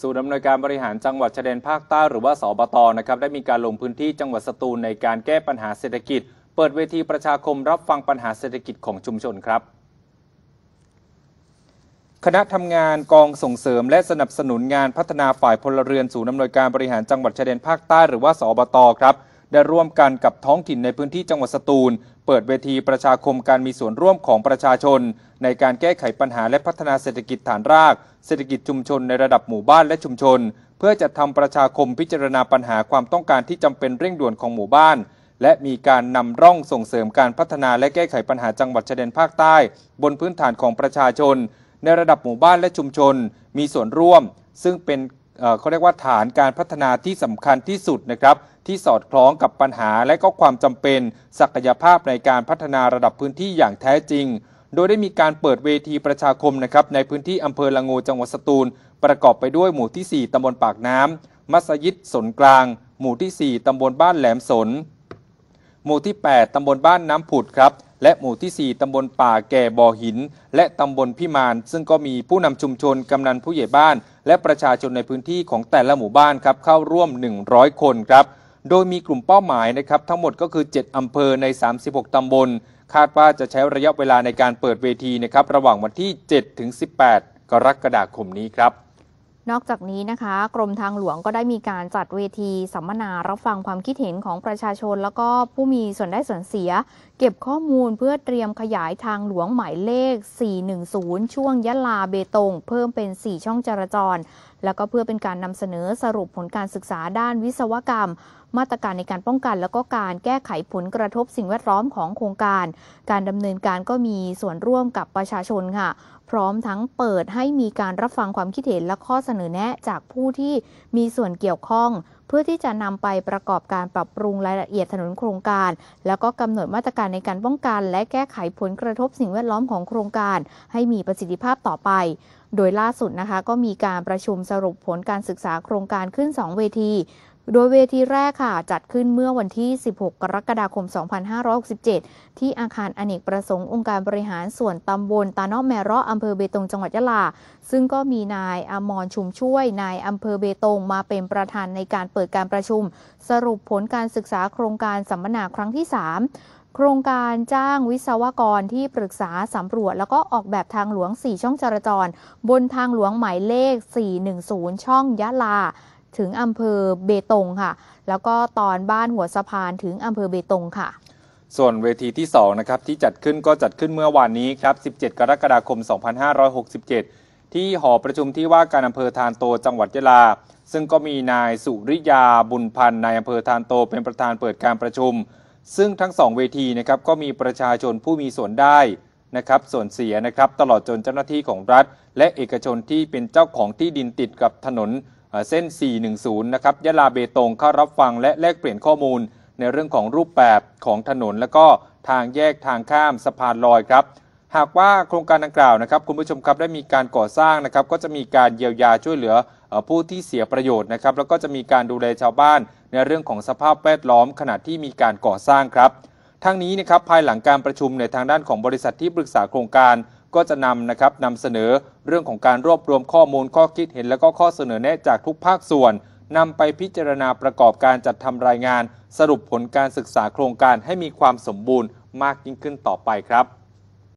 ศูนย์อำนวยการบริหารจังหวัดชายแดนภาคใต้หรือว่าสบตนะครับได้มีการลงพื้นที่จังหวัดสตูล ในการแก้ปัญหาเศรษฐกิจ เปิดเวทีประชาคมรับฟังปัญหาเศรษฐกิจของชุมชนครับ คณะทำงานกองส่งเสริมและสนับสนุนงานพัฒนาฝ่ายพลเรือนศูนย์อำนวยการบริหารจังหวัดชายแดนภาคใต้หรือว่าสบตครับได้ร่วมกันกับท้องถิ่นในพื้นที่จังหวัดสตูล เปิดเวทีประชาคมการมีส่วนร่วมของประชาชน ในการแก้ไขปัญหาและพัฒนาเศรษฐกิจฐานรากเศรษฐกิจชุมชนในระดับหมู่บ้านและชุมชน เพื่อจัดทำประชาคมพิจารณาปัญหาความต้องการที่จำเป็นเร่งด่วนของหมู่บ้าน และมีการนำร่องส่งเสริมการพัฒนาและแก้ไขปัญหาจังหวัดชายแดนภาคใต้ บนพื้นฐานของประชาชน ในระดับหมู่บ้านและชุมชนมีส่วนร่วม ซึ่งเป็นเขาเรียกว่าฐานการพัฒนาที่สำคัญที่สุดนะครับที่สอดคล้องกับปัญหาและก็ความจำเป็น ศักยภาพในการพัฒนาระดับพื้นที่อย่างแท้จริง โดยได้มีการเปิดเวทีประชาคมนะครับในพื้นที่อำเภอละงูจังหวัดสตูล ประกอบไปด้วยหมู่ที่ 4 ตำบลปากน้ำ มัสยิดสนกลาง หมู่ที่ 4 ตำบลบ้านแหลมสน หมู่ที่ 8 ตำบลบ้านน้ำผุดครับและหมู่ที่ 4 ตำบลป่าแก่บ่อหิน และตำบลพิมานซึ่งก็มีผู้นำชุมชนกำนันผู้ใหญ่บ้านและประชาชนในพื้นที่ของแต่ละหมู่บ้านครับเข้าร่วม 100 คนครับ โดยมีกลุ่มเป้าหมายนะครับทั้งหมดก็คือ 7 อำเภอใน 36 ตำบล คาดว่าจะใช้ระยะเวลาในการเปิดเวทีนะครับระหว่างวันที่ 7 ถึง 18 กรกฎาคมนี้ครับนอกจากนี้นะคะ กรมทางหลวงก็ได้มีการจัดเวที สัมมนารับฟังความคิดเห็นของประชาชน แล้วก็ผู้มีส่วนได้ส่วนเสีย เก็บข้อมูลเพื่อเตรียมขยายทางหลวงหมายเลข 410 ช่วงยะลาเบตง เพิ่มเป็น 4 ช่องจราจร แล้วก็เพื่อเป็นการนำเสนอสรุปผลการศึกษาด้านวิศวกรรมมาตรการในการป้องกันแล้วก็การแก้ไขผลกระทบสิ่งแวดล้อมของโครงการ การดำเนินการก็มีส่วนร่วมกับประชาชนค่ะ พร้อมทั้งเปิดให้มีการรับฟังความคิดเห็นและข้อเสนอแนะ จากผู้ที่มีส่วนเกี่ยวข้อง เพื่อที่จะนำไปประกอบการปรับปรุงรายละเอียดถนนโครงการ แล้วก็กำหนดมาตรการในการป้องกัน และแก้ไขผลกระทบสิ่งแวดล้อมของโครงการ ให้มีประสิทธิภาพต่อไป โดยล่าสุดนะคะก็มีการประชุมสรุปผลการศึกษาโครงการขึ้น 2 เวทีโดยเวทีแรกค่ะจัดขึ้นเมื่อวันที่ 16 กรกฎาคม 2567 ที่อาคารอเนกประสงค์องค์การบริหารส่วนตำบลตานนแมร่ออำเภอเบตงจังหวัดยะลา ซึ่งก็มีนายอมรชุมช่วย นายอำเภอเบตงมาเป็นประธานในการเปิดการประชุม สรุปผลการศึกษาโครงการสัมมนาครั้งที่3ครงการจ้างวิศวกรที่ปรึกษาสำรวจ แล้วก็ออกแบบทางหลวง 4 ช่องจราจร บนทางหลวงหมายเลข 410 ช่องยะลาถึงอำเภอเบตงค่ะ แล้วก็ตอนบ้านหัวสะพานถึงอำเภอเบตงค่ะ ส่วนเวทีที่2นะครับที่จัดขึ้นก็จัดขึ้นเมื่อวานนี้ครับ 17 กรกฎาคม 2567 ที่หอประชุมที่ว่าการอำเภอทานโตจังหวัดยะลา ซึ่งก็มีนายสุริยาบุญพันธ์นายอำเภอทานโตเป็นประธานเปิดการประชุม ซึ่งทั้ง 2 เวทีนะครับก็มีประชาชนผู้มีส่วนได้นะครับส่วนเสียนะครับตลอดจนเจ้าหน้าที่ของรัฐ และเอกชนที่เป็นเจ้าของที่ดินติดกับถนนเส้น 410 นะครับยะลา เบตง เข้ารับฟังและแลกเปลี่ยนข้อมูล ในเรื่องของรูปแบบของถนน และก็ทางแยกทางข้ามสะพานลอยครับ หากว่าโครงการดังกล่าวนะครับคุณผู้ชมครับได้มีการก่อสร้างนะครับก็จะมีการเยียวยาช่วยเหลือผู้ที่เสียประโยชน์นะครับแล้วก็จะมีการดูแลชาวบ้าน ในเรื่องของสภาพแวดล้อมขณะที่มีการก่อสร้างครับทั้งนี้นะครับภายหลังการประชุมในทางด้านของบริษัทที่ปรึกษาโครงการก็จะนำนะครับนำเสนอเรื่องของการรวบรวมข้อมูลข้อคิดเห็นและก็ข้อเสนอแนะจากทุกภาคส่วนนำไปพิจารณาประกอบการจัดทำรายงานสรุปผลการศึกษาโครงการให้มีความสมบูรณ์มากยิ่งขึ้นต่อไปครับ